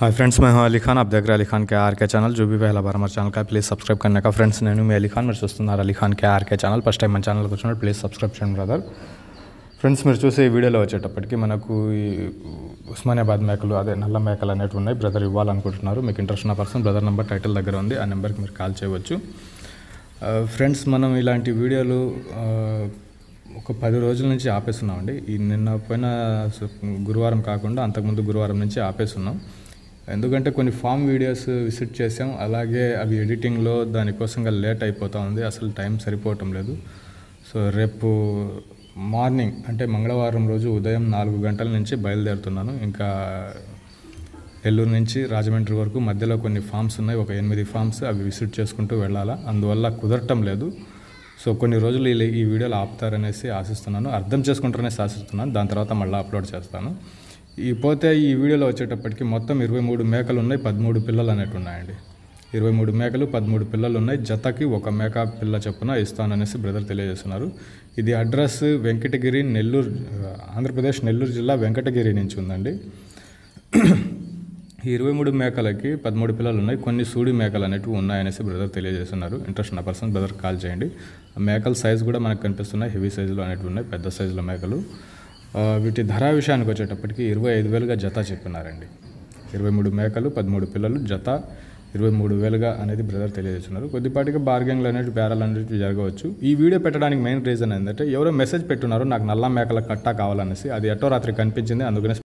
hi friends మేము हूं अली खान आप देख रहे हैं अली खान के आर के चैनल जो भी पहला बार हमारे నేను మీ అలీ ఖాన్ మీరు చూస్తున్నారు Ali Khan K RK channel first time మన ఛానల్కి వచ్చినప్పుడు ప్లీజ్ సబ్స్క్రైబ్ చేయండి బ్రదర్ ఫ్రెండ్స్ మీరు చూసే ఈ వీడియోలో వచ్చేటప్పటికి మనకు ఈ ఉస్మానియాబాద్ మేకలు అదే నల్ల మేకలు అనేవి ఉన్నాయి బ్రదర్ ఇవ్వాలనుకుంటున్నారు మీకు ఇంట్రెస్ట్ ఉన్న పర్సన్ బ్రదర్ నెంబర్ టైటిల్ దగ్గర ఉంది ఆ నెంబర్కి మీరు కాల్ చేయవచ్చు ఫ్రెండ్స్ మనం ఇలాంటి వీడియోలు ఒక పది రోజుల నుంచి ఆపేస్తున్నామండి ఈ నిన్న పోయిన గురువారం కాకుండా అంతకుముందు గురువారం నుంచి ఆపేస్తున్నాం ఎందుకంటే కొన్ని ఫామ్ వీడియోస్ విజిట్ చేసాం అలాగే అవి ఎడిటింగ్లో దానికోసంగా లేట్ అయిపోతూ ఉంది అసలు టైం సరిపోవటం లేదు సో రేపు మార్నింగ్ అంటే మంగళవారం రోజు ఉదయం నాలుగు గంటల నుంచి బయలుదేరుతున్నాను ఇంకా ఎల్లూరు నుంచి రాజమండ్రి వరకు మధ్యలో కొన్ని ఫామ్స్ ఉన్నాయి ఒక ఎనిమిది ఫామ్స్ అవి విజిట్ చేసుకుంటూ వెళ్ళాలా అందువల్ల కుదరటం లేదు సో కొన్ని రోజులు ఈ వీడియోలు ఆపుతారనేసి ఆశిస్తున్నాను అర్థం చేసుకుంటారనేసి ఆశిస్తున్నాను దాని తర్వాత మళ్ళీ అప్లోడ్ చేస్తాను ఈ పోతే ఈ వీడియోలో వచ్చేటప్పటికి మొత్తం ఇరవై మూడు మేకలు ఉన్నాయి పదమూడు పిల్లలు అనేట్టు ఉన్నాయండి ఇరవై మూడు మేకలు పదమూడు పిల్లలు ఉన్నాయి జతకి ఒక మేక పిల్ల చొప్పున ఇస్తాననేసి బ్రదర్ తెలియజేస్తున్నారు ఇది అడ్రస్ వెంకటగిరి నెల్లూరు ఆంధ్రప్రదేశ్ నెల్లూరు జిల్లా వెంకటగిరి నుంచి ఉందండి ఈ ఇరవై మూడు మేకలకి పదమూడు పిల్లలు ఉన్నాయి కొన్ని సూడి మేకలు అనేవి ఉన్నాయనేసి బ్రదర్ తెలియజేస్తున్నారు ఇంట్రెస్ట్ ఉన్న పర్సన్ బ్రదర్ కాల్ చేయండి మేకల సైజ్ కూడా మనకు కనిపిస్తున్నాయి హెవీ సైజులో అనేవి ఉన్నాయి పెద్ద సైజులో మేకలు వీటి ధర విషయానికి వచ్చేటప్పటికి ఇరవై ఐదు వేలుగా జత చెప్పినారండి ఇరవై మూడు మేకలు పదమూడు పిల్లలు జత ఇరవై మూడు వేలుగా అనేది బ్రదర్ తెలియజేస్తున్నారు కొద్దిపాటిగా బార్గెన్లు అనేవి బేరాలు అనేవి జరగవచ్చు ఈ వీడియో పెట్టడానికి మెయిన్ రీజన్ ఏంటంటే ఎవరో మెసేజ్ పెట్టున్నారో నాకు నల్ల మేకల కట్టా కావాలనేసి అది ఎటో రాత్రి కనిపించింది అందుకనే